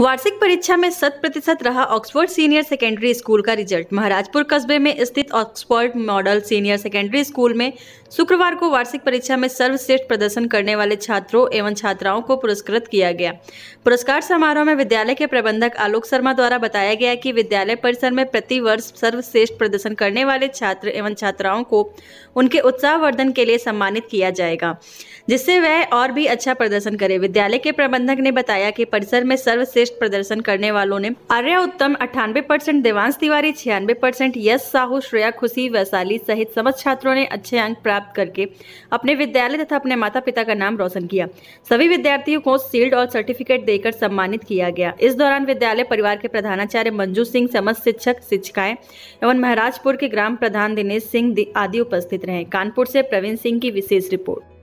वार्षिक परीक्षा में शत प्रतिशत रहा ऑक्सफोर्ड सीनियर सेकेंडरी स्कूल का रिजल्ट महाराजपुर कस्बे में स्थित Oxford model senior secondary school में शुक्रवार को वार्षिक परीक्षा में सर्वश्रेष्ठ प्रदर्शन करने वाले छात्रों एवं छात्राओं को पुरस्कृत किया गया पुरस्कार समारोह में विद्यालय के प्रबंधक आलोक शर्मा द्वारा बताया गया कि विद्यालय परिसर में प्रति वर्ष सर्वश्रेष्ठ प्रदर्शन करने वाले छात्र एवं छात्राओं को उनके उत्साहवर्धन के लिए सम्मानित किया जाएगा जिससे वह और भी अच्छा प्रदर्शन करे विद्यालय के प्रबंधक ने बताया कि परिसर में सर्वश्रेष्ठ सर्वश्रेष्ठ प्रदर्शन करने वालों ने आर्या उत्तम अठानवे परसेंट देवांश तिवारी छियानबे परसेंट यश साहू श्रेया खुशी वैशाली सहित समस्त छात्रों ने अच्छे अंक प्राप्त करके अपने विद्यालय तथा अपने माता पिता का नाम रोशन किया सभी विद्यार्थियों को सील्ड और सर्टिफिकेट देकर सम्मानित किया गया इस दौरान विद्यालय परिवार के प्रधानाचार्य मंजू सिंह समस्त शिक्षक शिक्षिकाएं एवं महाराजपुर के ग्राम प्रधान दिनेश सिंह आदि उपस्थित रहे कानपुर से प्रवीण सिंह की विशेष रिपोर्ट